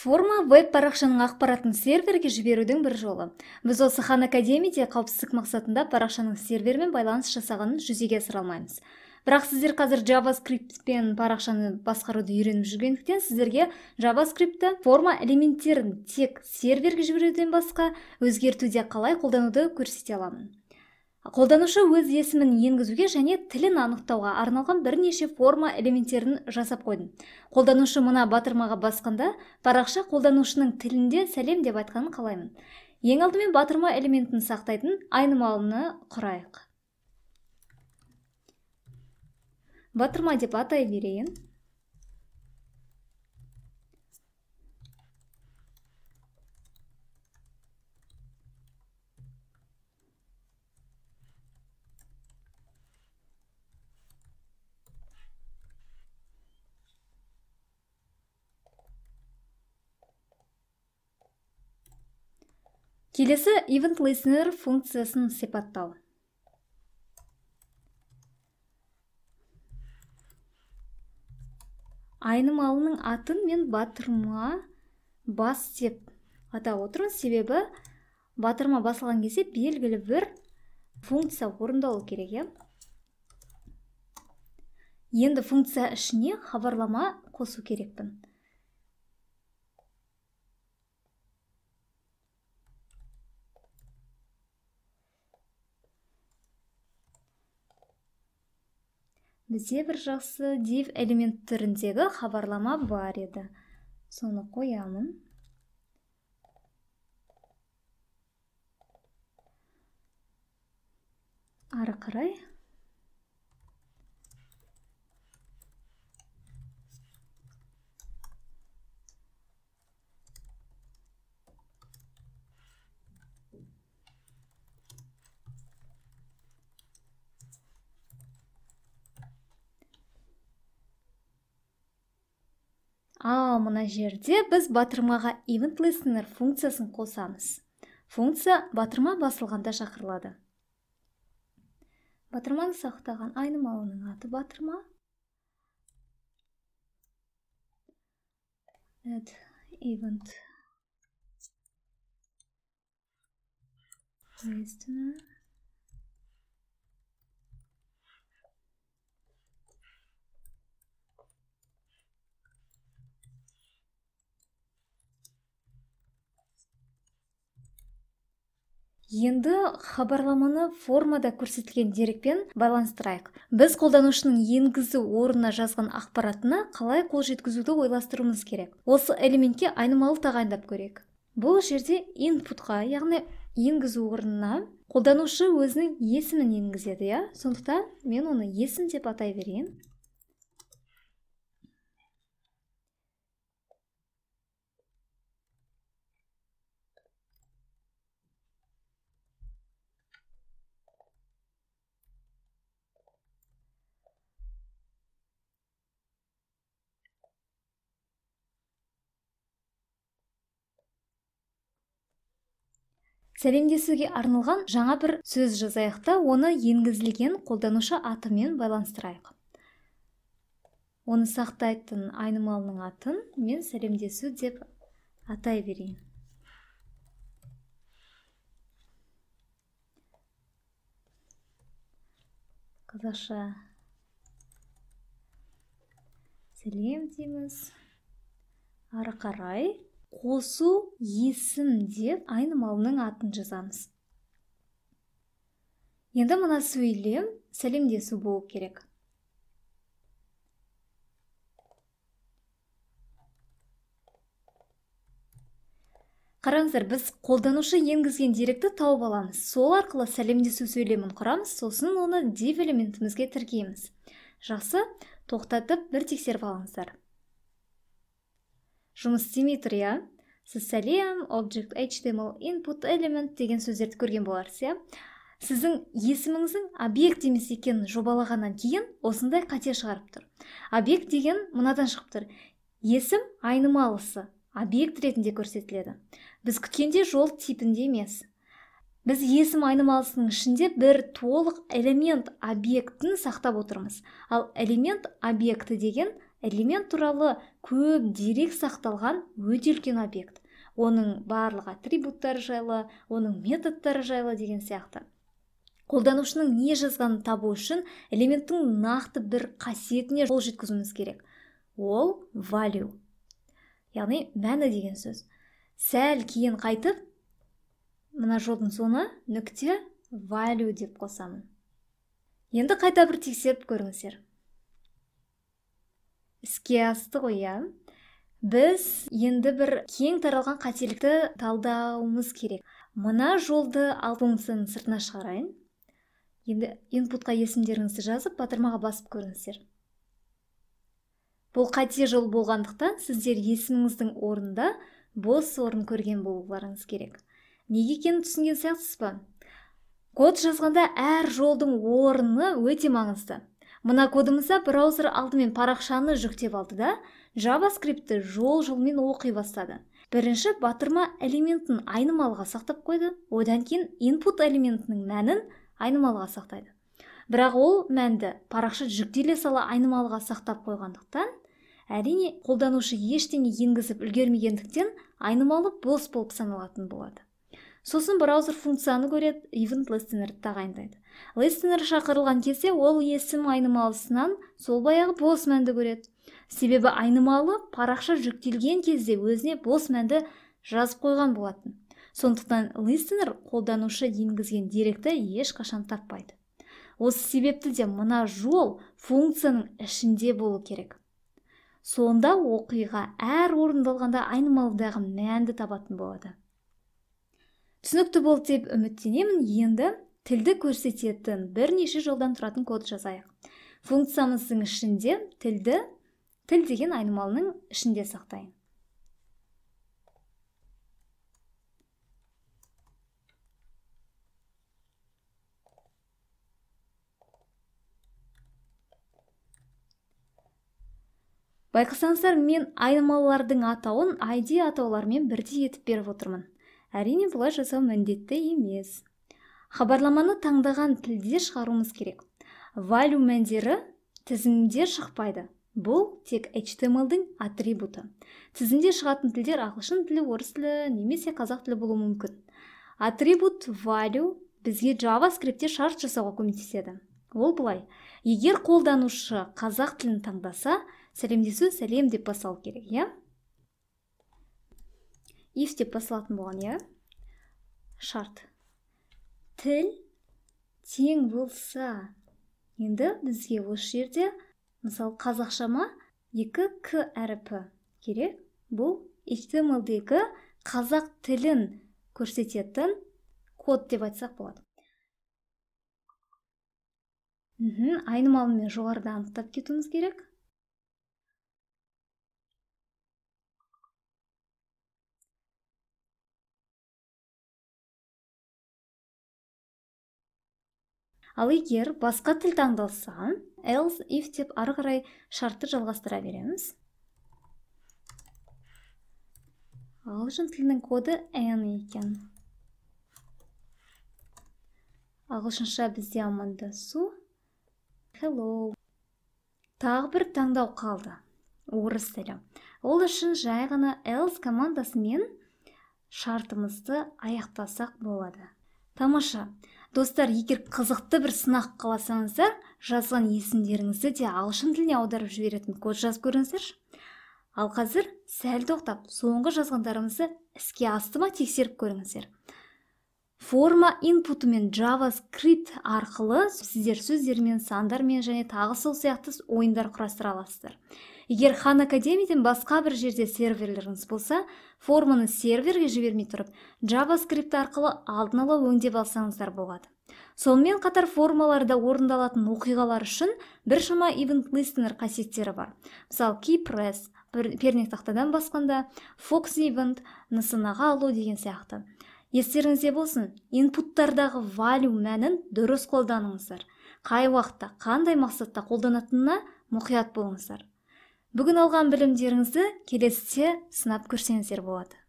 Форма веб-парақшаның ақпаратын серверге жіберудің бір жолы. Біз осы хан академиде қауіпсіздік мақсатында парақшаның сервермен байланыс жасағанын жүзеге асыра алмаймыз. Бірақ сіздер қазір JavaScript пен парақшаны басқаруды үйреніп жүргендіктен сіздерге javascript JavaScriptті форма элементтерін тек серверге жіберуден басқа өзгертуде қалай қолдануды көрсете аламын қолданушы өз есімін енгізуге және тілін анықтауға арналған бірнеше форма элементтерін жасап қойдым қолданушы мына батырмаға басқанда парақша қолданушының тілінде сәлем деп айтқанын қалаймын ең алдымен батырма элементін сақтайтын айнымалыны құрайық батырма деп атай берейін келесі event listener функциясын сипаттау айнымалының атын мен батырма бас деп атап отырмын себебі батырма басылған кезде белгілі бір функция орындалу керек иә енді функция ішіне хабарлама қосу керекпін бізде бір жақсы div элемент түріндегі хабарлама бар еді соны қоямын ары қарай ал мына жерде біз батырмаға event-listener функциясын қосамыз функция батырма басылғанда шақырылады батырманы сақтаған айнымалының аты батырма Add event listener енді хабарламаны формада көрсетілген дерекпен байланыстырайық біз қолданушының енгізу орнына жазған ақпаратына қалай қол жеткізуді ойластыруымыз керек осы элементке айнымалы тағайындап көрейік бұл жерде инпутқа яғни енгізу орнына қолданушы өзінің есімін енгізеді иә сондықтан мен оны есім деп атай берейін сәлемдесуге арналған жаңа бір сөз жазайық та оны енгізілген қолданушы атымен байланыстырайық оны сақтайтын айнымалының атын мен сәлемдесу деп атай берейін қазақша сәлем дейміз ары қарай қосу есім деп айнымалының атын жазамыз енді мына сөйлем сәлемдесу болу керек қараңыздар біз қолданушы енгізген деректі тауып аламыз сол арқылы сәлемдесу сөйлемін құрамыз сосын оны div элементімізге тіркейміз жақсы тоқтатып бір тексеріп алыңыздар жұмыс істемей тұр иә сіз сәлем object html input element деген сөздерді көрген боларсыз иә сіздің есіміңіздің объект емес екенін жобалағаннан кейін осындай қате шығарып тұр объект деген мынадан шығып тұр есім айнымалысы объект ретінде көрсетіледі біз күткенде жол типінде емес біз есім айнымалысының ішінде бір толық элемент объектін сақтап отырмыз ал элемент объекті деген элемент туралы көп дерек сақталған өте үлкен объект оның барлық атрибуттары жайлы оның методтары жайлы деген сияқты қолданушының не жазғанын табу үшін элементтің нақты бір қасиетіне қол жеткізуіміз керек ол value яғни мәні деген сөз сәл кейін қайтып мына жолдың соңы нүкте value деп қосамын енді қайта бір тексеріп көріңіздер іске асты ғой иә. біз енді бір кең таралған қателікті талдауымыз керек мына жолды функцияның сыртына шығарайын енді инпутқа есімдеріңізді жазып батырмаға басып көріңіздер бұл қате жол болғандықтан сіздер есіміңіздің орнында бос орын көрген болуларыңыз керек неге екенін түсінген сияқтысыз ба код жазғанда әр жолдың орны өте маңызды мына кодымызда браузер алдымен парақшаны жүктеп алды да javascript жол жолмен оқи бастады бірінші батырма элементін айнымалыға сақтап қойды одан кейін input элементінің мәнін айнымалыға сақтайды бірақ ол мәнді парақша жүктеле сала айнымалыға сақтап қойғандықтан әрине қолданушы ештеңе енгізіп үлгермегендіктен айнымалы бос болып саналатын болады сосын браузер функцияны көреді event listener тағайындайды лестнер шақырылған кезде ол есім айнымалысынан сол баяғы бос мәнді көреді себебі айнымалы парақша жүктелген кезде өзіне бос мәнді жазып қойған болатын сондықтан листенер қолданушы енгізген деректі ешқашан таппайды осы себепті де мына жол функцияның ішінде болу керек сонда оқиға әр орындалғанда айнымалыдағы мәнді табатын болады түсінікті болды деп үміттенемін енді тілді көрсететін бірнеше жолдан тұратын код жазайық функциямыздың ішінде тілді тіл деген айнымалының ішінде сақтайын байқасаңыздар мен айнымалылардың атауын id атаулармен бірдей етіп беріп отырмын әрине бұлай жасау міндетті емес хабарламаны таңдаған тілде шығаруымыз керек валю мәндері тізімде шықпайды бұл тек HTML-дің атрибуты тізімде шығатын тілдер ағылшын тілі орыс тілі немесе қазақ тілі болуы мүмкін атрибут value бізге JavaScript-те шарт жасауға көмектеседі ол былай егер қолданушы қазақ тілін таңдаса сәлемдесу сәлем деп басталу керек иә if деп басталатын болған иә шарт тіл тең болса енді бізге осы жерде мысалы қазақшама екі к әріпі керек бұл дегі қазақ тілін көрсететін код деп айтсақ болады мхм айнымалымен жоғарыда анықтап кетуіміз керек ал егер басқа тіл таңдалса else if деп ары қарай шартты жалғастыра береміз ағылшын тілінің коды n екен ағылшынша бізде амандасу hello тағы бір таңдау қалды орыс тілі ол үшін жай ғана else командасымен шартымызды аяқтасақ болады тамаша достар егер қызықты бір сынақ қаласаңыздар жазған есімдеріңізді де ағылшын тіліне аударып жіберетін код жазып көріңіздерші ал қазір сәл тоқтап соңғы жазғандарымызды іске асты ма тексеріп көріңіздер форма инпуты мен JavaScript арқылы сіздер сөздермен сандармен және тағы сол сияқты ойындар құрастыра аласыздар егер хан академиден басқа бір жерде серверлеріңіз болса форманы серверге жібермей тұрып JavaScript арқылы алдын ала өңдеп алсаңыздар болады сонымен қатар формаларда орындалатын оқиғалар үшін біршама event listener қасиеттері бар мысалы key press пернек тақтадан басқанда fox event нысанаға алу деген сияқты естеріңізде болсын инпуттардағы value мәнін дұрыс қолданыңыздар қай уақытта қандай мақсатта қолданатынына мұқият болыңыздар бүгін алған білімдеріңізді келесіде сынап көрсеңіздер болады